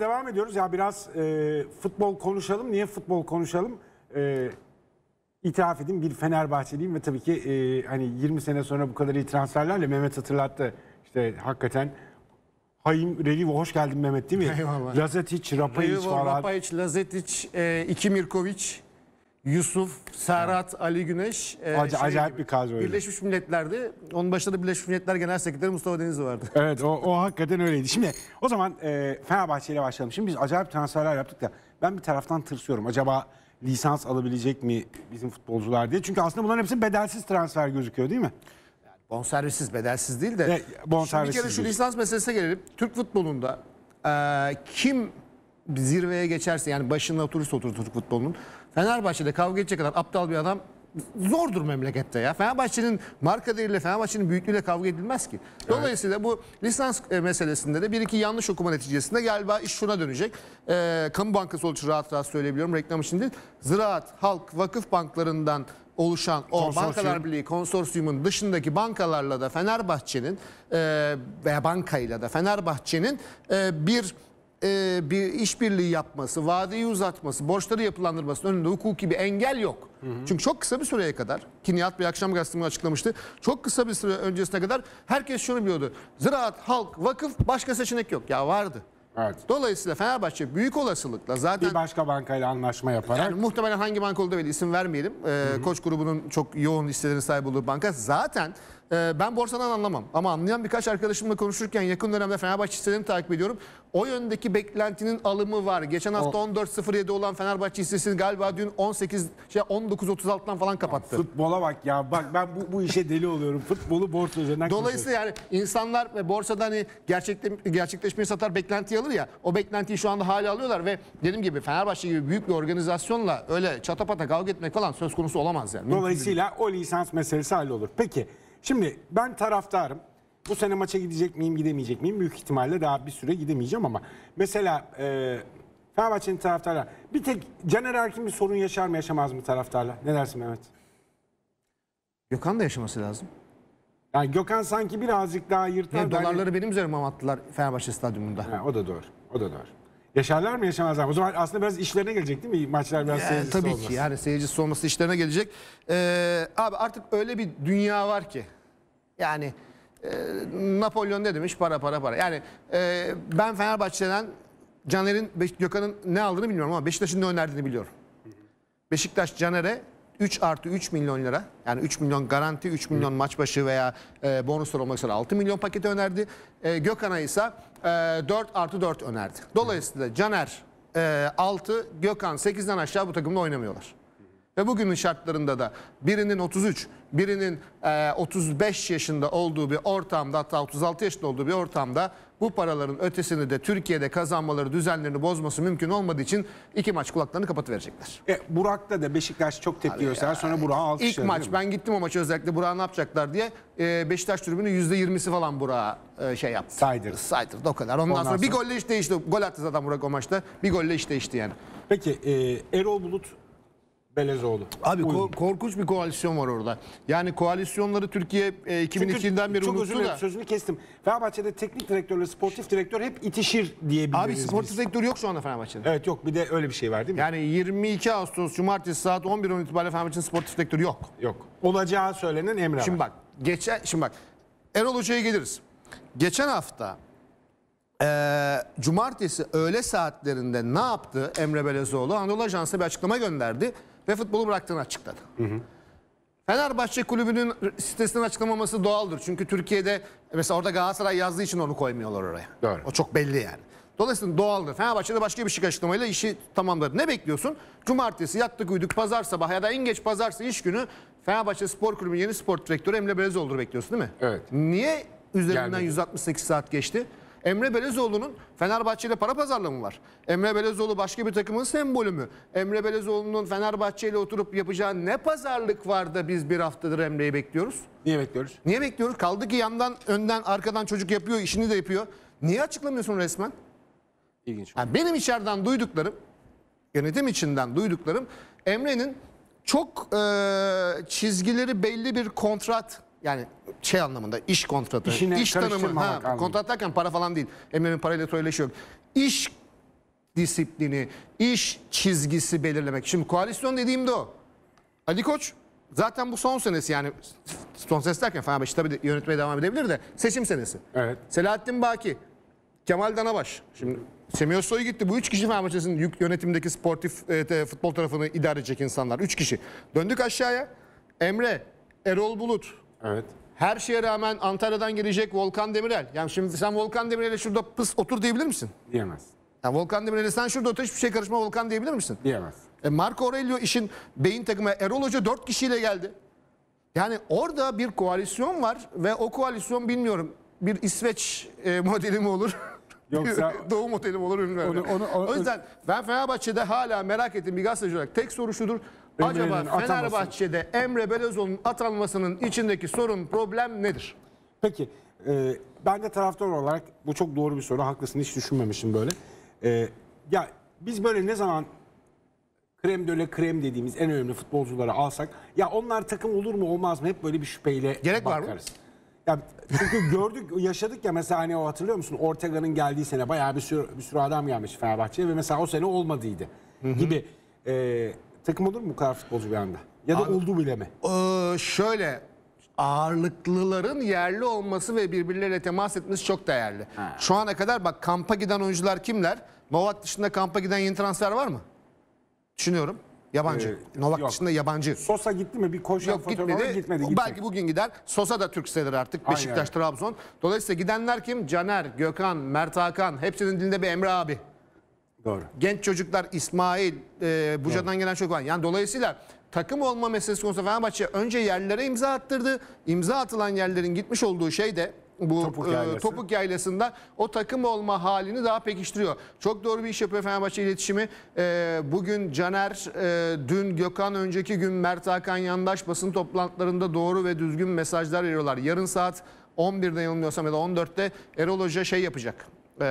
Devam ediyoruz. Ya biraz e, futbol konuşalım. Niye futbol konuşalım? E, itiraf edeyim bir Fenerbahçeliyim ve tabii ki e, hani 20 sene sonra bu kadar iyi transferlerle Mehmet hatırlattı. İşte hakikaten Hayim Relivo hoş geldin Mehmet değil mi? Eyvallah. Lazetic, Rapayic falan. Relivo, Rapayic, Lazetic, e, iki Mirkoviç Yusuf, Serhat, Ali Güneş. e, Ac- şey acayip bir kadro Birleşmiş Milletler'di. Onun başında da Birleşmiş Milletler Genel Sekreteri Mustafa Denizli vardı. Evet o, o hakikaten öyleydi. Şimdi o zaman e, Fenerbahçe ile başlayalım. Şimdi biz acayip transferler yaptık da ben bir taraftan tırsıyorum. Acaba lisans alabilecek mi bizim futbolcular diye. Çünkü aslında bunların hepsi bedelsiz transfer gözüküyor değil mi? Bonservisiz, bedelsiz değil de. E, bonservisiz Şimdi bir kere şu lisans meselesine gelelim. Türk futbolunda e, kim zirveye geçerse yani başına oturursa oturur Türk futbolunun Fenerbahçe'de kavga edecek kadar aptal bir adam zordur memlekette ya. Fenerbahçe'nin marka değeriyle Fenerbahçe'nin büyüklüğüyle kavga edilmez ki. Dolayısıyla evet. bu lisans e, meselesinde de bir iki yanlış okuma neticesinde galiba iş şuna dönecek. E, kamu bankası olduğu için rahat rahat söyleyebiliyorum reklam için değil. Ziraat, Halk, Vakıf banklarından oluşan o Konsorsiyum. Bankalar Birliği konsorsiyumun dışındaki bankalarla da Fenerbahçe'nin e, veya bankayla da Fenerbahçe'nin e, bir e, bir işbirliği yapması, vadeyi uzatması, borçları yapılandırmasının önünde hukuki bir engel yok. Hı hı. Çünkü çok kısa bir süreye kadar ki Nihat Bey akşam gazetesinde açıklamıştı. Çok kısa bir süre öncesine kadar herkes şunu biliyordu. Ziraat, halk, vakıf başka seçenek yok. Ya vardı. Evet. Dolayısıyla Fenerbahçe büyük olasılıkla zaten... Bir başka bankayla anlaşma yaparak... Yani muhtemelen hangi banka olduğu belli isim vermeyelim. Ee, Koç grubunun çok yoğun hisselerin sahibi olduğu banka zaten e, ben borsadan anlamam ama anlayan birkaç arkadaşımla konuşurken yakın dönemde Fenerbahçe hisselerini takip ediyorum. O yöndeki beklentinin alımı var. Geçen hafta 14.07 olan Fenerbahçe hissesini galiba dün 18 şey 19.36'dan falan kapattı. Futbola bak ya bak ben bu, bu işe deli oluyorum. Futbolu borsa üzerinden Dolayısıyla yani insanlar ve borsada hani gerçekte, gerçekleşmeyi satar beklenti alır ya. O beklentiyi şu anda hala alıyorlar ve dediğim gibi Fenerbahçe gibi büyük bir organizasyonla öyle çatapata kavga etmek falan söz konusu olamaz yani. Dolayısıyla o lisans meselesi hallolur. Peki Şimdi ben taraftarım. Bu sene maça gidecek miyim, gidemeyecek miyim? Büyük ihtimalle daha bir süre gidemeyeceğim ama mesela e, Fenerbahçe'nin taraftarlar bir tek Caner Erkin bir sorun yaşar mı yaşamaz mı taraftarla? Ne dersin Mehmet? Gökhan da yaşaması lazım. Yani Gökhan sanki birazcık daha yırtar. Ne, dolarları benim üzerime attılar Fenerbahçe stadyumunda. Ha, o da doğru. O da doğru. Yaşarlar mı yaşamazlar mı? O zaman aslında biraz işlerine gelecek değil mi? Maçlar biraz seyircisi tabii olması. ki yani seyircisi olması işlerine gelecek. Ee, abi artık öyle bir dünya var ki. Yani e, Napolyon ne demiş? Para para para. Yani e, ben Fenerbahçe'den Caner'in, Gökhan'ın ne aldığını bilmiyorum ama Beşiktaş'ın ne önerdiğini biliyorum. Beşiktaş Caner'e 3 artı 3 milyon lira yani 3 milyon garanti 3 milyon maç başı veya e, bonuslar olmak üzere 6 milyon paketi önerdi. E, Gökhan'a ise e, 4 artı 4 önerdi. Dolayısıyla Caner e, 6 Gökhan 8'den aşağı bu takımda oynamıyorlar. Ve bugünün şartlarında da birinin 33, birinin e, 35 yaşında olduğu bir ortamda hatta 36 yaşında olduğu bir ortamda bu paraların ötesini de Türkiye'de kazanmaları düzenlerini bozması mümkün olmadığı için iki maç kulaklarını kapatıverecekler. E, Burak'ta da Beşiktaş çok tepki gösterdi. Sonra Burak'a alkışladı. İlk maç ben gittim o maçı özellikle Burak'a ne yapacaklar diye. E, Beşiktaş tribünü %20'si falan Burak'a e, şey yaptı. Saydırdı. Saydırdı o kadar. Ondan, Ondan sonra, sonra bir golle iş değişti. Gol attı zaten Burak o maçta. Bir golle iş değişti yani. Peki e, Erol Bulut Belezoğlu. Abi ko- korkunç bir koalisyon var orada. Yani koalisyonları Türkiye e, 2002'den beri çok unuttu özür dilerim da. sözünü kestim. Fenerbahçe'de teknik direktörle sportif direktör hep itişir diyebiliriz Abi biz. sportif sektör yok şu anda Fenerbahçe'de. Evet yok bir de öyle bir şey var değil mi? Yani 22 Ağustos Cumartesi saat 11.00 itibariyle Fenerbahçe'nin sportif sektörü yok. Yok. Olacağı söylenen Emre Şimdi var. bak geçen şimdi bak Erol Hoca'ya geliriz. Geçen hafta eee, cumartesi öğle saatlerinde ne yaptı Emre Belezoğlu? Anadolu Ajansı'na bir açıklama gönderdi ve futbolu bıraktığını açıkladı. Hı hı. Fenerbahçe kulübünün sitesinden açıklamaması doğaldır. Çünkü Türkiye'de mesela orada Galatasaray yazdığı için onu koymuyorlar oraya. Doğru. O çok belli yani. Dolayısıyla doğaldır. Fenerbahçe'de başka bir şey açıklamayla işi tamamladı. Ne bekliyorsun? Cumartesi yattık uyduk pazar sabah ya da en geç pazarsa iş günü Fenerbahçe Spor Kulübü'nün yeni spor direktörü Emre Belezoğlu'nu bekliyorsun değil mi? Evet. Niye üzerinden Gelmedi. 168 saat geçti? Emre Belezoğlu'nun Fenerbahçe ile para pazarlama var. Emre Belezoğlu başka bir takımın sembolü mü? Emre Belezoğlu'nun Fenerbahçe'yle oturup yapacağı ne pazarlık var da biz bir haftadır Emre'yi bekliyoruz? Niye bekliyoruz? Niye bekliyoruz? Kaldı ki yandan, önden, arkadan çocuk yapıyor, işini de yapıyor. Niye açıklamıyorsun resmen? İlginç. Yani benim içeriden duyduklarım, yönetim içinden duyduklarım Emre'nin çok e, çizgileri belli bir kontrat yani şey anlamında iş kontratı, İşine iş tanımı. Ha, kontrat derken para falan değil. Emre'nin parayla troyla işi yok. İş disiplini, iş çizgisi belirlemek. Şimdi koalisyon dediğimde o. Ali Koç zaten bu son senesi yani son ses derken Fenerbahçe tabii yönetmeye devam edebilir de seçim senesi. Evet. Selahattin Baki, Kemal Danabaş. Şimdi Semih Özsoy gitti. Bu üç kişi yük yönetimdeki sportif e, futbol tarafını idare edecek insanlar. Üç kişi. Döndük aşağıya. Emre, Erol Bulut, Evet. Her şeye rağmen Antalya'dan gelecek Volkan Demirel. Yani şimdi sen Volkan Demirel'e şurada pıs otur diyebilir misin? Diyemez. Yani Volkan Demirel'e sen şurada otur hiçbir şey karışma Volkan diyebilir misin? Diyemez. E Marco Aurelio işin beyin takımı Erol Hoca 4 kişiyle geldi. Yani orada bir koalisyon var ve o koalisyon bilmiyorum bir İsveç e, modeli mi olur? Yoksa Doğu modeli mi olur bilmiyorum. Onu, onu, onu, o yüzden ben Fenerbahçe'de hala merak ettim bir gazeteci olarak tek soru şudur. Acaba Ömer'in ataması- Fenerbahçe'de Emre Belözoğlu'nun atanmasının içindeki sorun, problem nedir? Peki e, ben de taraftar olarak bu çok doğru bir soru. Haklısın hiç düşünmemişim böyle. E, ya biz böyle ne zaman krem döle krem dediğimiz en önemli futbolcuları alsak ya onlar takım olur mu olmaz mı hep böyle bir şüpheyle Gerek var mı? Ya çünkü gördük, yaşadık ya mesela hani o hatırlıyor musun? Ortega'nın geldiği sene bayağı bir sürü, bir sürü adam gelmiş Fenerbahçe'ye ve mesela o sene olmadıydı gibi. Ee, takım olur mu bu kadar futbolcu bir anda? Ya da Abi, oldu bile mi? Ee, şöyle ağırlıklıların yerli olması ve birbirleriyle temas etmesi çok değerli. Ha. Şu ana kadar bak kampa giden oyuncular kimler? Novak dışında kampa giden yeni transfer var mı? Düşünüyorum. Yabancı. Ee, Novak yok. dışında yabancı. Sosa gitti mi? Bir koşu yok, gitmedi. gitmedi. Belki bugün gider. Sosa da Türk sayılır artık. Beşiktaş, Trabzon. Dolayısıyla gidenler kim? Caner, Gökhan, Mert Hakan. Hepsinin dilinde bir Emre abi. Doğru. Genç çocuklar İsmail, e, Buca'dan Doğru. gelen çocuklar. Yani dolayısıyla takım olma meselesi konusunda Fenerbahçe önce yerlere imza attırdı. İmza atılan yerlerin gitmiş olduğu şey de bu topuk, e, yaylası. e, topuk yaylasında o takım olma halini daha pekiştiriyor. Çok doğru bir iş yapıyor Fenerbahçe iletişimi. E, bugün Caner, e, dün Gökhan, önceki gün Mert Hakan Yandaş basın toplantılarında doğru ve düzgün mesajlar veriyorlar. Yarın saat 11'de yanılmıyorsam ya da 14'te Erol Hoca şey yapacak e,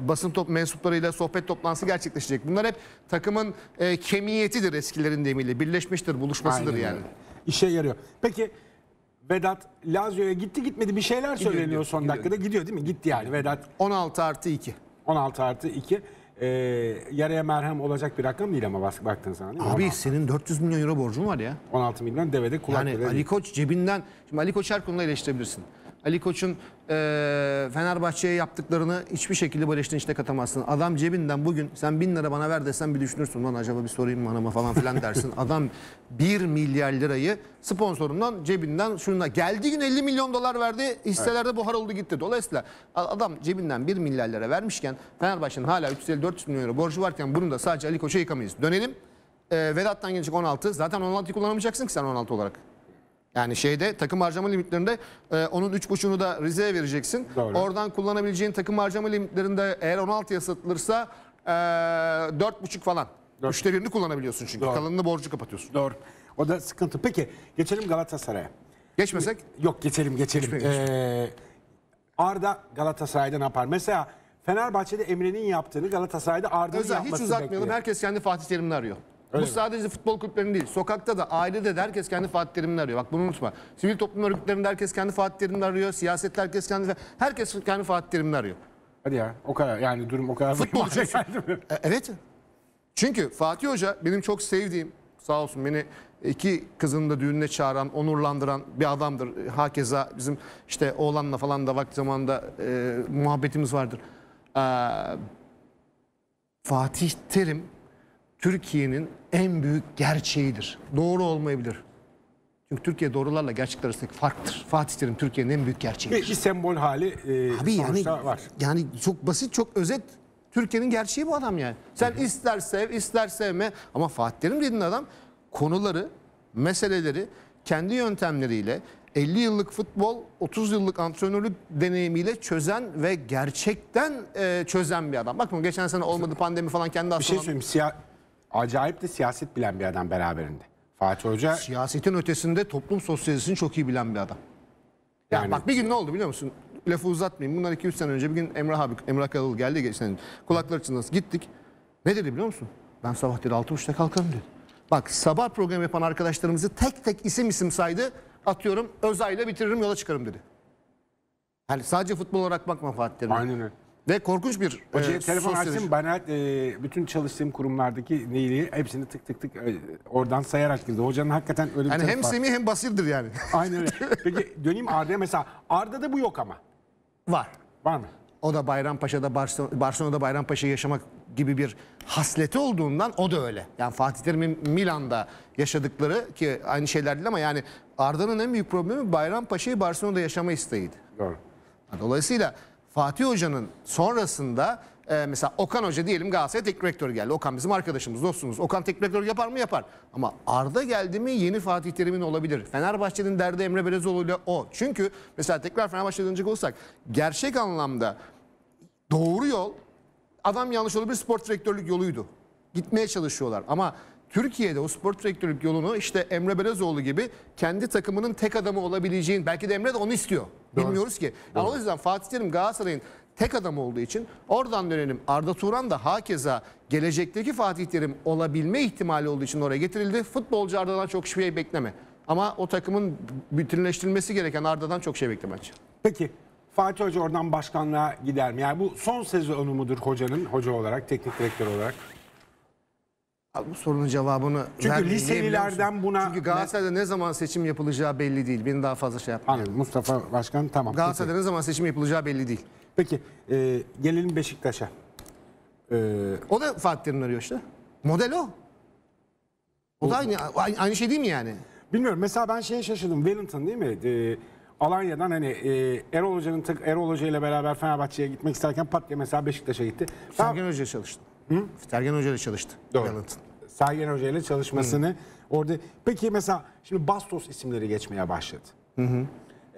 basın top mensuplarıyla sohbet toplantısı gerçekleşecek. Bunlar hep takımın e, kemiyetidir eskilerin deyimiyle. Birleşmiştir, buluşmasıdır Aynen yani. Öyle. İşe yarıyor. Peki Vedat Lazio'ya gitti gitmedi bir şeyler söyleniyor gidiyor, son gidiyor. dakikada. Gidiyor değil mi? Gitti yani Vedat. 16 artı 2. 16 artı 2. Ee, yaraya merhem olacak bir rakam değil ama baktığın zaman değil Abi 16. senin 400 milyon euro borcun var ya. 16 milyon devede kulak Yani Ali Koç cebinden, şimdi Ali Koç her konuda eleştirebilirsin. Ali Koç'un e, Fenerbahçe'ye yaptıklarını hiçbir şekilde böyle işin içine katamazsın. Adam cebinden bugün sen bin lira bana ver desen bir düşünürsün. Lan acaba bir sorayım mı hanıma falan filan dersin. Adam bir milyar lirayı sponsorundan cebinden şuna geldiği gün 50 milyon dolar verdi. Hisselerde buhar oldu gitti. Dolayısıyla adam cebinden bir milyar lira vermişken Fenerbahçe'nin hala 350-400 milyon lira borcu varken bunu da sadece Ali Koç'a yıkamayız. Dönelim. E, Vedat'tan gelecek 16. Zaten 16'yı kullanamayacaksın ki sen 16 olarak. Yani şeyde takım harcama limitlerinde e, onun 3.5'unu da Rize'ye vereceksin. Doğru. Oradan kullanabileceğin takım harcama limitlerinde eğer 16'ya satılırsa e, 4.5 falan. Doğru. Üçte birini kullanabiliyorsun çünkü. Doğru. Kalanını borcu kapatıyorsun. Doğru. O da sıkıntı. Peki geçelim Galatasaray'a. Geçmesek? Yok geçelim geçelim. ee, Arda Galatasaray'da ne yapar? Mesela Fenerbahçe'de Emre'nin yaptığını Galatasaray'da Arda'nın yapması Özel hiç uzatmayalım. Bekliyor. Herkes kendi Fatih Terim'ini arıyor. Öyle Bu mi? sadece futbol kulüplerinin değil. Sokakta da, ailede de herkes kendi Fatih Terim'ini arıyor. Bak bunu unutma. Sivil toplum örgütlerinde herkes kendi Fatih Terim'ini arıyor. Siyasette herkes kendi... Herkes kendi Fatih Terim'ini arıyor. Hadi ya. O kadar yani durum o kadar. Futbol geldi e, Evet. Çünkü Fatih Hoca benim çok sevdiğim, sağ olsun beni iki kızını da düğününe çağıran, onurlandıran bir adamdır. E, hakeza bizim işte oğlanla falan da vakti zamanında e, muhabbetimiz vardır. E, Fatih Terim Türkiye'nin en büyük gerçeğidir. Doğru olmayabilir. Çünkü Türkiye doğrularla gerçek arasındaki farktır. Fatih Terim Türkiye'nin en büyük gerçeğidir. Bir, sembol hali e, Abi yani, var. Yani çok basit, çok özet. Türkiye'nin gerçeği bu adam yani. Sen Hı-hı. ister sev, ister sevme ama Fatih Terim dedin adam konuları, meseleleri kendi yöntemleriyle 50 yıllık futbol, 30 yıllık antrenörlük deneyimiyle çözen ve gerçekten e, çözen bir adam. Bakın geçen sene olmadı pandemi falan kendi Bir şey söyleyeyim. siyah acayip de siyaset bilen bir adam beraberinde. Fatih Hoca Siyasetin ötesinde toplum sosyolojisini çok iyi bilen bir adam. Ya Yani- bak bir gün ne oldu biliyor musun? Lafı uzatmayayım. Bunlar 2-3 sene önce bir gün Emrah abi, Emrah Kalıl geldi geçen sene. Kulaklar çınlasın gittik. Ne dedi biliyor musun? Ben sabah dedi 6.30'da kalkarım dedi. Bak sabah programı yapan arkadaşlarımızı tek tek isim isim saydı. Atıyorum Özay'la bitiririm yola çıkarım dedi. Yani sadece futbol olarak bakma Fatih Aynen öyle. Ve korkunç bir o e, telefon sosyoloji. açtım bana e, bütün çalıştığım kurumlardaki neyliği hepsini tık tık tık e, oradan sayarak girdi. Hocanın hakikaten öyle bir yani hem var. Semih hem Basir'dir yani. Aynen öyle. Peki döneyim Arda'ya mesela. Arda'da bu yok ama. Var. Var mı? O da Bayrampaşa'da Barcelona'da Bayrampaşa'yı yaşamak gibi bir hasleti olduğundan o da öyle. Yani Fatih Terim'in Milan'da yaşadıkları ki aynı şeyler değil ama yani Arda'nın en büyük problemi Bayrampaşa'yı Barcelona'da yaşama isteğiydi. Doğru. Dolayısıyla Fatih Hoca'nın sonrasında e, mesela Okan Hoca diyelim Galatasaray teknik direktör geldi. Okan bizim arkadaşımız, dostumuz. Okan teknik direktör yapar mı? Yapar. Ama Arda geldi mi yeni Fatih Terim'in olabilir. Fenerbahçe'nin derdi Emre Belezoğlu ile o. Çünkü mesela tekrar Fenerbahçe'ye dönecek olursak gerçek anlamda doğru yol adam yanlış olabilir spor direktörlük yoluydu. Gitmeye çalışıyorlar ama Türkiye'de o spor direktörlük yolunu işte Emre Belezoğlu gibi kendi takımının tek adamı olabileceğin belki de Emre de onu istiyor. Doğru. Bilmiyoruz ki. Yani o yüzden Fatih Terim Galatasaray'ın tek adam olduğu için oradan dönelim. Arda Turan da hakeza gelecekteki Fatih Terim olabilme ihtimali olduğu için oraya getirildi. Futbolcu Arda'dan çok şey bekleme. Ama o takımın bütünleştirilmesi gereken Arda'dan çok şey bekleme. Peki Fatih Hoca oradan başkanlığa gider mi? Yani bu son sezonu mudur hocanın hoca olarak, teknik direktör olarak? bu sorunun cevabını Çünkü liselilerden buna... Çünkü Galatasaray'da ne zaman seçim yapılacağı belli değil. Beni daha fazla şey yapmayın. Anladım Mustafa Başkan tamam. Galatasaray'da ne zaman seçim yapılacağı belli değil. Peki e, gelelim Beşiktaş'a. E, O da Fatih arıyor işte. Model o. O da aynı, aynı şey değil mi yani? bilmiyorum mesela ben şeye şaşırdım. Wellington değil mi? E, Alanya'dan hani e, Erol Hoca'nın tık- Erol Hoca ile beraber Fenerbahçe'ye gitmek isterken pat diye mesela Beşiktaş'a gitti. Sergen Hoca ile çalıştı. Sergen Hoca çalıştı. Doğru. Wellington. Sergen Hoca ile çalışmasını hmm. orada. Peki mesela şimdi Bastos isimleri geçmeye başladı.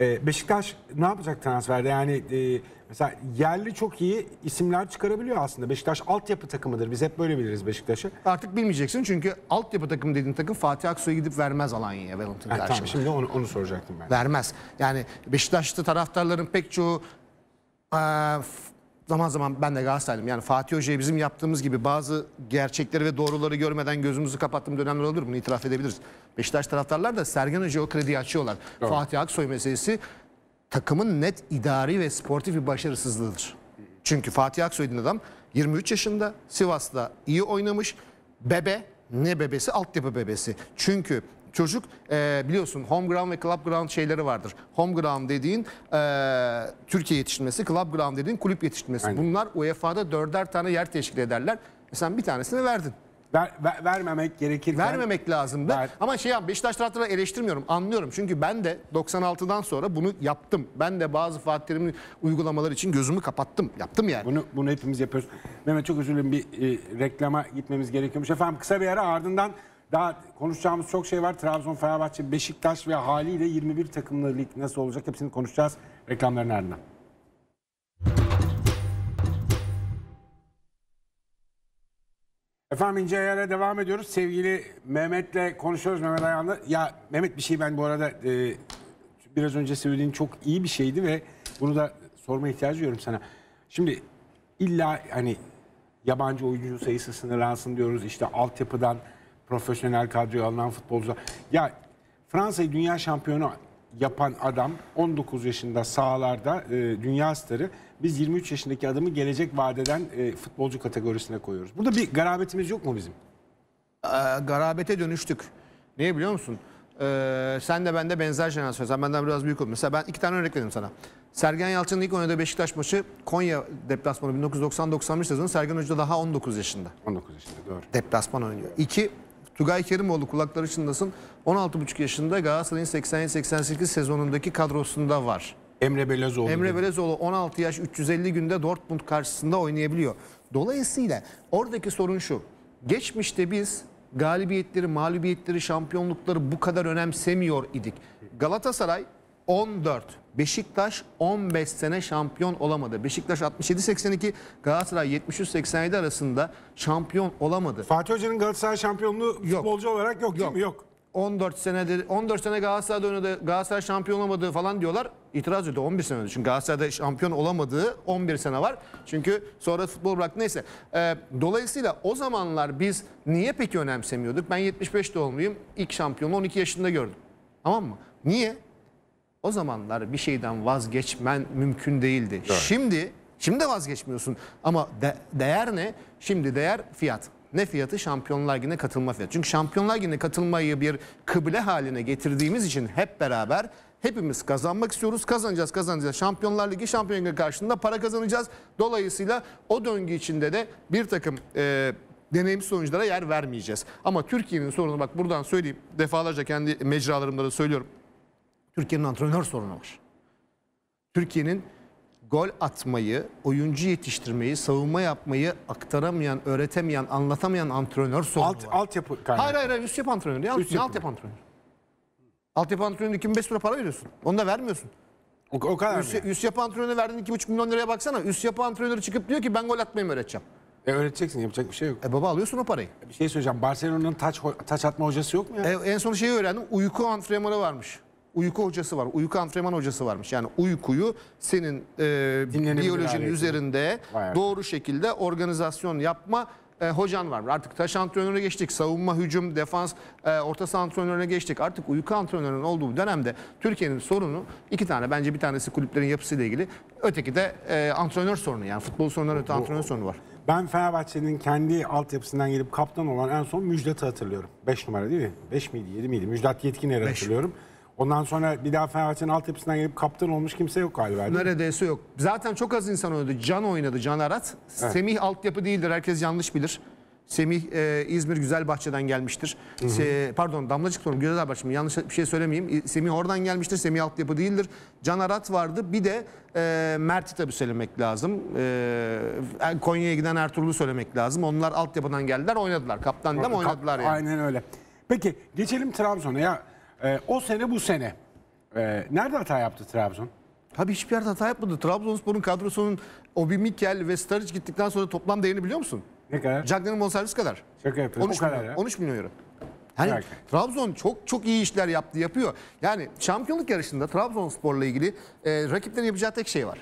Ee, Beşiktaş ne yapacak transferde? Yani e, mesela yerli çok iyi isimler çıkarabiliyor aslında. Beşiktaş altyapı takımıdır. Biz hep böyle biliriz Beşiktaş'ı. Artık bilmeyeceksin çünkü altyapı takım dediğin takım Fatih Aksoy'a gidip vermez Alanya'ya Wellington Ha, tamam şey. şimdi onu, onu soracaktım ben. Vermez. Yani Beşiktaş'ta taraftarların pek çoğu eee, zaman zaman ben de Galatasaraylıyım. Yani Fatih Hoca'ya bizim yaptığımız gibi bazı gerçekleri ve doğruları görmeden gözümüzü kapattığım dönemler olur. Bunu itiraf edebiliriz. Beşiktaş taraftarlar da Sergen Hoca'ya o krediyi açıyorlar. Evet. Fatih Aksoy meselesi takımın net idari ve sportif bir başarısızlığıdır. Çünkü Fatih Aksoy'un adam 23 yaşında Sivas'ta iyi oynamış. Bebe ne bebesi? Altyapı bebesi. Çünkü çocuk e, biliyorsun home ground ve club ground şeyleri vardır. Home ground dediğin e, Türkiye yetiştirmesi, club ground dediğin kulüp yetiştirmesi. Aynen. Bunlar UEFA'da dörder tane yer teşkil ederler. E sen bir tanesini verdin. Ver, ver, vermemek gerekir. Vermemek lazımdı. Ver. Ama şey ya Beşiktaş taraftarı eleştirmiyorum. Anlıyorum. Çünkü ben de 96'dan sonra bunu yaptım. Ben de bazı Fatih Terim'in uygulamaları için gözümü kapattım. Yaptım yani. Bunu, bunu hepimiz yapıyoruz. Mehmet çok özür Bir e, reklama gitmemiz gerekiyormuş. Efendim kısa bir ara ardından daha konuşacağımız çok şey var. Trabzon, Fenerbahçe, Beşiktaş ve haliyle 21 takımlı lig nasıl olacak hepsini konuşacağız reklamların ardından. Efendim ince ayara devam ediyoruz. Sevgili Mehmet'le konuşuyoruz Mehmet Ayhan'la. Ya Mehmet bir şey ben bu arada e, biraz önce söylediğin çok iyi bir şeydi ve bunu da sorma ihtiyacı duyuyorum sana. Şimdi illa hani yabancı oyuncu sayısı sınırlansın diyoruz. İşte altyapıdan profesyonel kadroya alınan futbolcular. Ya Fransa'yı dünya şampiyonu yapan adam 19 yaşında sahalarda e, dünya starı. Biz 23 yaşındaki adamı gelecek vadeden e, futbolcu kategorisine koyuyoruz. Burada bir garabetimiz yok mu bizim? Ee, garabete dönüştük. Niye biliyor musun? Ee, sen de bende benzer jenerasyon. Sen benden biraz büyük oldun. Mesela ben iki tane örnek verdim sana. Sergen Yalçın'ın ilk oynadığı Beşiktaş maçı Konya deplasmanı 1990-91 sezonu. Sergen Hoca daha 19 yaşında. 19 yaşında doğru. Deplasman oynuyor. İki, Tugay Kerimoğlu kulakları çınlasın. 16,5 yaşında Galatasaray'ın 87-88 sezonundaki kadrosunda var. Emre Belezoğlu. Emre Belezoğlu 16 yaş 350 günde Dortmund karşısında oynayabiliyor. Dolayısıyla oradaki sorun şu. Geçmişte biz galibiyetleri, mağlubiyetleri, şampiyonlukları bu kadar önemsemiyor idik. Galatasaray 14, Beşiktaş 15 sene şampiyon olamadı. Beşiktaş 67-82 Galatasaray 73-87 arasında şampiyon olamadı. Fatih Hoca'nın Galatasaray şampiyonluğu yok. futbolcu olarak yok, yok. değil mi? Yok. 14 senedir 14 sene Galatasaray'da oynadı. Galatasaray şampiyon olamadı falan diyorlar. İtiraz ediyor 11 sene Çünkü Galatasaray'da şampiyon olamadığı 11 sene var. Çünkü sonra futbol bıraktı neyse. Ee, dolayısıyla o zamanlar biz niye peki önemsemiyorduk? Ben 75 doğumluyum. İlk şampiyonluğu 12 yaşında gördüm. Tamam mı? Niye? O zamanlar bir şeyden vazgeçmen mümkün değildi. Evet. Şimdi şimdi vazgeçmiyorsun ama de, değer ne? Şimdi değer fiyat. Ne fiyatı? Şampiyonlar Ligi'ne katılma fiyatı. Çünkü Şampiyonlar Ligi'ne katılmayı bir kıble haline getirdiğimiz için hep beraber hepimiz kazanmak istiyoruz. Kazanacağız, kazanacağız. Şampiyonlar Ligi şampiyonluğu karşılığında para kazanacağız. Dolayısıyla o döngü içinde de bir takım e, deneyimsiz oyunculara yer vermeyeceğiz. Ama Türkiye'nin sorunu bak buradan söyleyeyim. Defalarca kendi mecralarımda da söylüyorum. Türkiye'nin antrenör sorunu var. Türkiye'nin gol atmayı, oyuncu yetiştirmeyi, savunma yapmayı aktaramayan, öğretemeyen, anlatamayan antrenör sorunu alt, var. Altyapı kaynağı. Hayır hayır, üst yapı antrenörü. Ya, üst yapı. Altyapı antrenörü. Altyapı antrenörüne 2500 lira para veriyorsun. Onu da vermiyorsun. O, o kadar üst, mı? Üst yapı antrenörüne verdiğin 2,5 milyon liraya baksana. Üst yapı antrenörü çıkıp diyor ki ben gol atmayı öğreteceğim. E öğreteceksin yapacak bir şey yok. E baba alıyorsun o parayı. E bir şey söyleyeceğim. Barcelona'nın taç, taç atma hocası yok mu ya? E, en son şeyi öğrendim. Uyku antrenmanı varmış uyku hocası var. Uyku antrenman hocası varmış. Yani uykuyu senin e, biyolojinin üzerinde Bayağı. doğru şekilde organizasyon yapma e, hocan var. Artık taş antrenörüne geçtik. Savunma, hücum, defans, e, orta saha antrenörüne geçtik. Artık uyku antrenörünün olduğu dönemde Türkiye'nin sorunu iki tane. Bence bir tanesi kulüplerin yapısıyla ilgili. Öteki de e, antrenör sorunu yani futbol sorunları öte antrenör sorunu var. Ben Fenerbahçe'nin kendi altyapısından gelip kaptan olan en son Müjdat'ı hatırlıyorum. 5 numara değil mi? 5 miydi 7 miydi? Müjdat Yetkiner'i hatırlıyorum. Ondan sonra bir daha Fenerbahçe'nin altyapısından gelip kaptan olmuş kimse yok galiba. değil mi? Neredeyse yok. Zaten çok az insan oynadı. Can oynadı, Can Arat. Semih altyapı değildir, herkes yanlış bilir. Semih e, İzmir Güzelbahçe'den gelmiştir. Se- pardon Damlacık sorum Güzelbahçe mi? Yanlış bir şey söylemeyeyim. Semih oradan gelmiştir. Semih altyapı değildir. Can Arat vardı. Bir de e, Mert'i tabii söylemek lazım. E, e Konya'ya giden Ertuğrul'u söylemek lazım. Onlar altyapıdan geldiler oynadılar. Kaptan da mı oynadılar yani. Aynen öyle. Peki geçelim Trabzon'a. Ya e, o sene bu sene. E, nerede hata yaptı Trabzon? Abi hiçbir yerde hata yapmadı. Trabzonspor'un kadrosunun Obi Mikel ve Staric gittikten sonra toplam değerini biliyor musun? Ne kadar? Cagney'in bonservis kadar. Çok yapıyorsun. 13 o kadar milyon, ya. 13 milyon euro. Hani Belki. Trabzon çok çok iyi işler yaptı, yapıyor. Yani şampiyonluk yarışında Trabzonspor'la ilgili e, rakiplerin yapacağı tek şey var.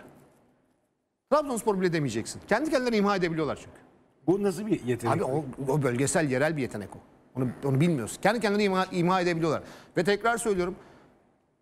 Trabzonspor bile demeyeceksin. Kendi kendilerini imha edebiliyorlar çünkü. Bu nasıl bir yetenek? Abi o, o bölgesel, yerel bir yetenek o. Onu, onu bilmiyoruz. Kendi kendine imha ima edebiliyorlar. Ve tekrar söylüyorum.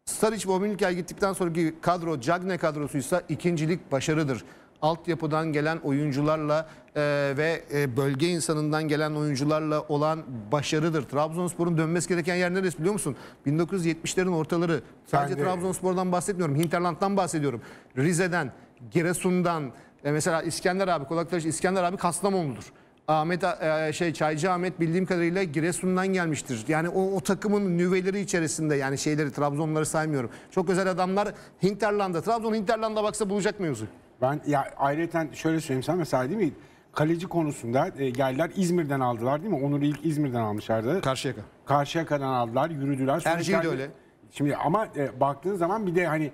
Staric ve Omülker gittikten sonraki kadro, Cagne kadrosuysa ikincilik başarıdır. Altyapıdan gelen oyuncularla e, ve e, bölge insanından gelen oyuncularla olan başarıdır. Trabzonspor'un dönmesi gereken yer neresi biliyor musun? 1970'lerin ortaları. Sadece de... Trabzonspor'dan bahsetmiyorum. Hinterland'dan bahsediyorum. Rize'den, Giresun'dan, e, mesela İskender abi, Kolaktaş İskender abi Kastamonu'dur. Ahmet e, şey Çaycı Ahmet bildiğim kadarıyla Giresun'dan gelmiştir. Yani o, o takımın nüveleri içerisinde yani şeyleri Trabzonları saymıyorum. Çok özel adamlar Hinterland'a. Trabzon Hinterland'a baksa bulacak mevzu. Ben ya ayrıca şöyle söyleyeyim sen mesela değil mi? Kaleci konusunda e, geldiler İzmir'den aldılar değil mi? Onur'u ilk İzmir'den almışlardı. Karşıyaka. Karşıyaka'dan aldılar, yürüdüler. Erciği de öyle. Şimdi ama e, baktığın zaman bir de hani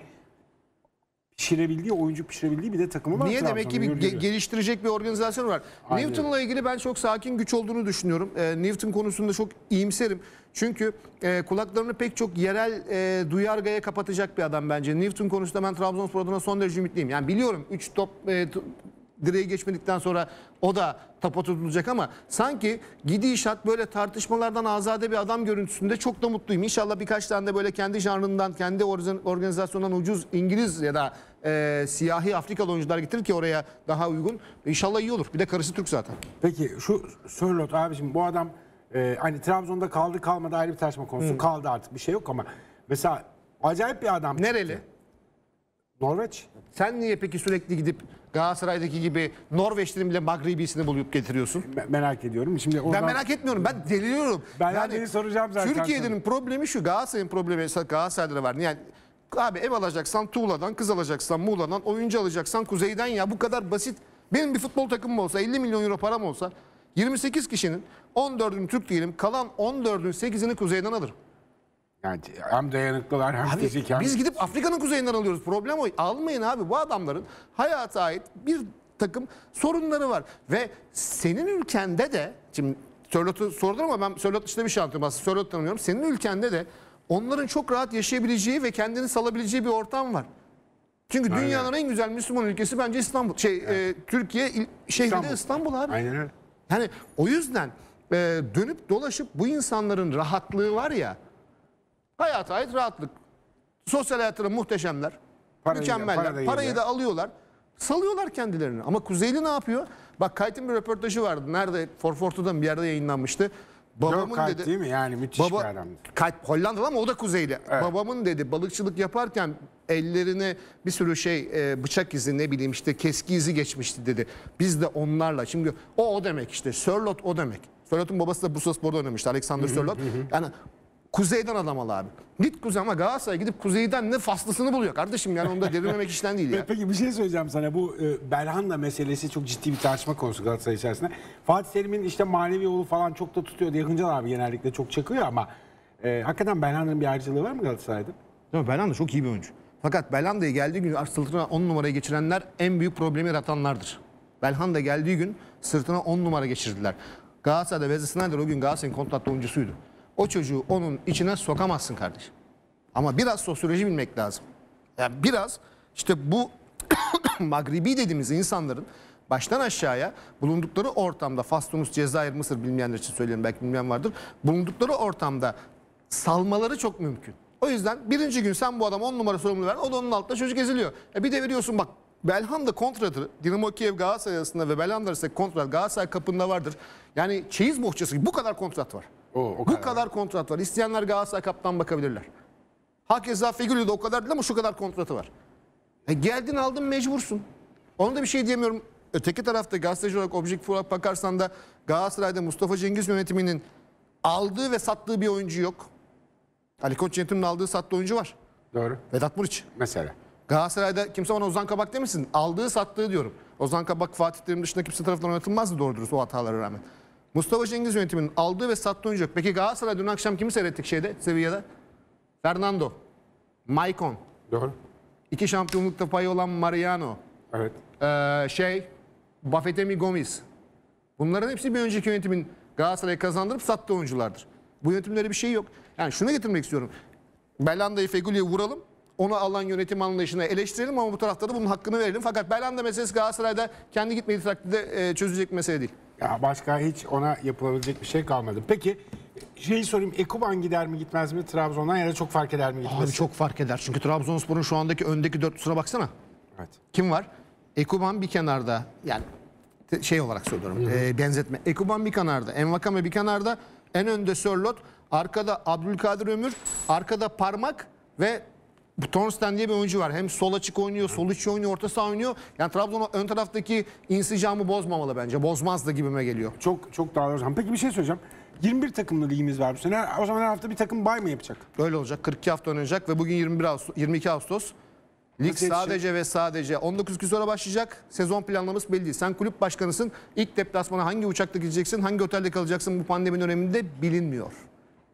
pişirebildiği, oyuncu pişirebildiği bir de takımı var. Niye demek ki bir ge- geliştirecek bir organizasyon var. Aynen. Newton'la ilgili ben çok sakin güç olduğunu düşünüyorum. E, Newton konusunda çok iyimserim. Çünkü e, kulaklarını pek çok yerel e, duyargaya kapatacak bir adam bence. Newton konusunda ben Trabzonspor adına son derece ümitliyim. Yani biliyorum 3 top e, direği geçmedikten sonra o da tapa tutulacak ama sanki gidişat böyle tartışmalardan azade bir adam görüntüsünde çok da mutluyum. İnşallah birkaç tane de böyle kendi janrından, kendi organizasyondan ucuz İngiliz ya da e, siyahi Afrikalı oyuncular getirir ki oraya daha uygun. İnşallah iyi olur. Bir de karısı Türk zaten. Peki şu Sörlot abicim bu adam e, hani Trabzon'da kaldı kalmadı ayrı bir tartışma konusu. Hmm. Kaldı artık bir şey yok ama mesela acayip bir adam. Nereli? Çıktı. Norveç. Sen niye peki sürekli gidip Galatasaray'daki gibi Norveç'in bile Magribisini bulup getiriyorsun? Me- merak ediyorum. Şimdi oradan... Ben merak etmiyorum. Ben deliriyorum. Ben yani, soracağım zaten. Türkiye'nin problemi şu. Galatasaray'ın problemi Galatasaray'da da var. Yani abi ev alacaksan Tuğla'dan, kız alacaksan Muğla'dan, oyuncu alacaksan Kuzey'den ya. Bu kadar basit. Benim bir futbol takımım olsa, 50 milyon euro param olsa 28 kişinin 14'ünü Türk diyelim, kalan 14'ün 8'ini Kuzey'den alırım. Yani e, hem dayanıklılar hem abi, fizik hem... Biz gidip Afrika'nın kuzeyinden alıyoruz. Problem o. Almayın abi bu adamların hayata ait bir takım sorunları var. Ve senin ülkende de şimdi Sörlot'u sordum ama ben Sörlot işte bir şey anlatıyorum aslında Sörlot tanımıyorum. Senin ülkende de onların çok rahat yaşayabileceği ve kendini salabileceği bir ortam var. Çünkü Aynen. dünyanın en güzel Müslüman ülkesi bence İstanbul. Şey e, evet. e, Türkiye şehri İstanbul. de İstanbul abi. Aynen öyle. Yani o yüzden e, dönüp dolaşıp bu insanların rahatlığı var ya Hayata ait rahatlık. Sosyal hayatları muhteşemler. Parayı mükemmeller. Da, parayı, parayı da, alıyorlar. Salıyorlar kendilerini. Ama Kuzeyli ne yapıyor? Bak Kayt'in bir röportajı vardı. Nerede? Forfortu'da bir yerde yayınlanmıştı. Babamın Yok, Kayt dedi, değil mi? Yani müthiş baba, bir adamdı. Kayt Hollandalı ama o da Kuzeyli. Evet. Babamın dedi balıkçılık yaparken ellerine bir sürü şey e, bıçak izi ne bileyim işte keski izi geçmişti dedi. Biz de onlarla şimdi o o demek işte Sörlot o demek. Sörlot'un babası da Bursa Spor'da oynamıştı Alexander Sörlot. Yani Kuzeyden adam al abi. Git kuzey ama Galatasaray gidip kuzeyden ne faslısını buluyor kardeşim yani onda devirmemek işten değil ya. Peki bir şey söyleyeceğim sana bu e, Belhanda meselesi çok ciddi bir tartışma konusu Galatasaray içerisinde. Fatih Selim'in işte manevi yolu falan çok da tutuyor diye abi genellikle çok çakıyor ama e, hakikaten Belhanda'nın bir ayrıcalığı var mı Galatasaray'da? Değil mi? Belhanda çok iyi bir oyuncu. Fakat Belhanda'ya geldiği gün sırtına 10 numaraya geçirenler en büyük problemi yaratanlardır. Belhanda geldiği gün sırtına 10 numara geçirdiler. Galatasaray'da Wesley Snyder o gün Galatasaray'ın kontrat oyuncusuydu o çocuğu onun içine sokamazsın kardeşim. Ama biraz sosyoloji bilmek lazım. Yani biraz işte bu Magribi dediğimiz insanların baştan aşağıya bulundukları ortamda Fas, Tunus, Cezayir, Mısır bilmeyenler için söyleyeyim belki bilmeyen vardır. Bulundukları ortamda salmaları çok mümkün. O yüzden birinci gün sen bu adam on numara sorumlu verdin o da onun altında çocuk eziliyor. E bir de veriyorsun bak Belhanda kontratı Dinamo Kiev Galatasaray arasında ve Belhanda ise kontrat Galatasaray kapında vardır. Yani çeyiz bohçası gibi bu kadar kontrat var. Oo, o Bu kadar kontrat var. İsteyenler Galatasaray Kap'tan bakabilirler. Hak Hakeza Fegül'ü de o kadar değil ama şu kadar kontratı var. E geldin aldın mecbursun. Ona da bir şey diyemiyorum. Öteki tarafta gazeteci olarak objektif olarak bakarsan da Galatasaray'da Mustafa Cengiz yönetiminin aldığı ve sattığı bir oyuncu yok. Ali Koç yönetiminin aldığı sattığı oyuncu var. Doğru. Vedat Muriç. Mesela. Galatasaray'da kimse ona Ozan Kabak demesin. Aldığı sattığı diyorum. Ozan Kabak Fatih Terim dışında kimse tarafından oynatılmazdı doğru dürüst o hatalara rağmen. Mustafa Cengiz yönetiminin aldığı ve sattığı oyuncu yok. Peki Galatasaray dün akşam kimi seyrettik şeyde, Sevilla'da? Fernando, Maicon. Doğru. İki şampiyonlukta payı olan Mariano. Evet. Ee, şey, Buffett'e Gomis. Bunların hepsi bir önceki yönetimin Galatasaray'a kazandırıp sattığı oyunculardır. Bu yönetimlere bir şey yok. Yani şunu getirmek istiyorum. Belanda'yı Fegüli'ye vuralım. Onu alan yönetim anlayışına eleştirelim ama bu tarafta da bunun hakkını verelim. Fakat Belanda meselesi Galatasaray'da kendi gitmediği takdirde e, çözecek mesele değil. Ya başka hiç ona yapılabilecek bir şey kalmadı. Peki şeyi sorayım. Ekuban gider mi gitmez mi? Trabzon'dan ya da çok fark eder mi gitmez? Abi çok fark eder. Çünkü Trabzonspor'un şu andaki öndeki dört sıra baksana. Evet. Kim var? Ekuban bir kenarda. Yani şey olarak söylüyorum. E, benzetme. Ekuban bir kenarda. Envakame bir kenarda. En önde Sörlot. Arkada Abdülkadir Ömür. Arkada Parmak ve bu Tornsten diye bir oyuncu var. Hem sol açık oynuyor, sol içi oynuyor, orta saha oynuyor. Yani Trabzon'a ön taraftaki insicamı bozmamalı bence. Bozmaz da gibime geliyor. Çok çok daha hocam. Peki bir şey söyleyeceğim. 21 takımlı ligimiz var bu sene. O zaman her hafta bir takım bay mı yapacak? Öyle olacak. 42 hafta oynanacak ve bugün 21 Ağustos, 22 Ağustos. Lig Nasıl sadece yetişecek? ve sadece 19 gün sonra başlayacak. Sezon planlaması belli değil. Sen kulüp başkanısın. İlk deplasmana hangi uçakta gideceksin, hangi otelde kalacaksın bu pandemin döneminde bilinmiyor.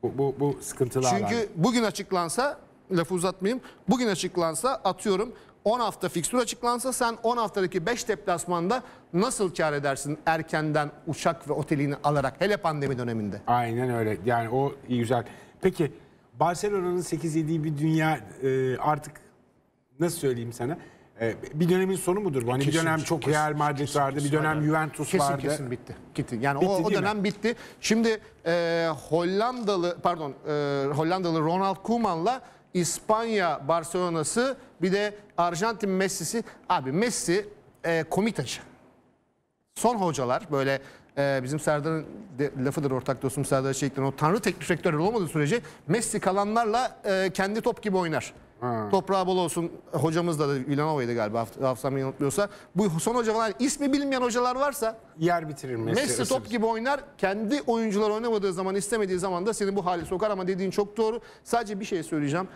Bu, bu, bu sıkıntılar Çünkü var. bugün açıklansa lafı uzatmayayım. Bugün açıklansa atıyorum 10 hafta fikstür açıklansa sen 10 haftadaki 5 deplasmanda nasıl kar edersin erkenden uçak ve otelini alarak hele pandemi döneminde? Aynen öyle yani o iyi güzel. Peki Barcelona'nın 8 yediği bir dünya e, artık nasıl söyleyeyim sana? E, bir dönemin sonu mudur bu? Hani kesin, bir dönem çok kesin, Real Madrid kesin, vardı, kesin, bir dönem aynen. Juventus kesin, vardı. Kesin kesin bitti. Gitti. Yani bitti, o, o dönem mi? bitti. Şimdi e, Hollandalı pardon, e, Hollandalı Ronald Koeman'la İspanya Barcelona'sı bir de Arjantin Messi'si. Abi Messi e, komitacı. Son hocalar böyle e, bizim Serdar'ın lafıdır ortak dostum Serdar Çelik'ten o tanrı teknik direktörü olmadığı sürece Messi kalanlarla e, kendi top gibi oynar. Ha. Toprağı bol olsun hocamız da Villanova'ydı galiba hafızam yanıltmıyorsa. Bu son hocalar ismi bilinmeyen hocalar varsa yer bitirir Messi. Messi top gibi oynar. Kendi oyuncular oynamadığı zaman istemediği zaman da seni bu hale sokar ama dediğin çok doğru. Sadece bir şey söyleyeceğim.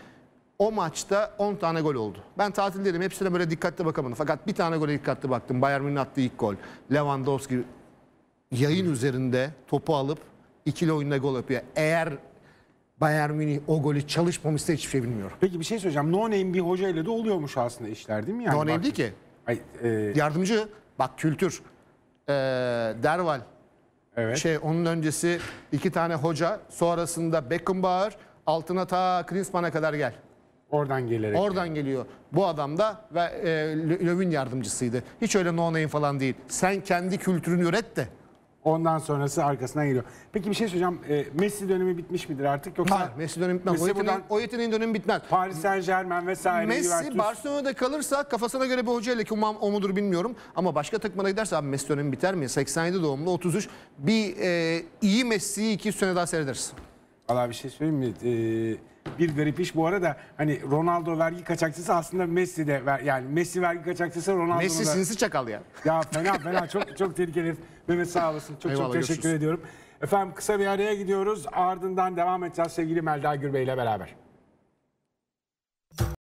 O maçta 10 tane gol oldu. Ben tatildeydim hepsine böyle dikkatli bakamadım. Fakat bir tane gole dikkatli baktım. Bayern Münih'in attığı ilk gol. Lewandowski yayın hmm. üzerinde topu alıp ikili oyunda gol yapıyor. Eğer Bayern Münih o golü çalışmamışsa hiçbir şey bilmiyorum. Peki bir şey söyleyeceğim. No name bir hocayla da oluyormuş aslında işler değil mi? Yani no name değil ki. Ay, e... Yardımcı bak kültür. Ee, Derval. Evet. Şey onun öncesi iki tane hoca sonrasında Beckenbauer altına ta Klinsmann'a kadar gel. Oradan gelerek. Oradan yani. geliyor. Bu adam da ve e, Löw'ün yardımcısıydı. Hiç öyle no name falan değil. Sen kendi kültürünü üret de. Ondan sonrası arkasına geliyor. Peki bir şey söyleyeceğim. E, Messi dönemi bitmiş midir artık yoksa? Hayır Messi dönemi bitmez. Messi o, yeteneğin, buradan, o yeteneğin dönemi bitmez. Paris Saint Germain vesaire. Messi Juventus. Barcelona'da kalırsa kafasına göre bir hocayla ki o mudur bilmiyorum. Ama başka takımına giderse abi Messi dönemi biter mi? 87 doğumlu 33. Bir e, iyi Messi'yi iki sene daha seyrederiz. Valla bir şey söyleyeyim mi? Ee, bir garip iş bu arada hani Ronaldo vergi kaçakçısı aslında Messi de ver, yani Messi vergi kaçakçısı Ronaldo Messi da... sinsi çakal ya. Ya fena fena çok çok tehlikeli. Mehmet sağ olasın. Çok Eyvallah, çok teşekkür görüşürüz. ediyorum. Efendim kısa bir araya gidiyoruz. Ardından devam edeceğiz sevgili Melda Gürbey ile beraber.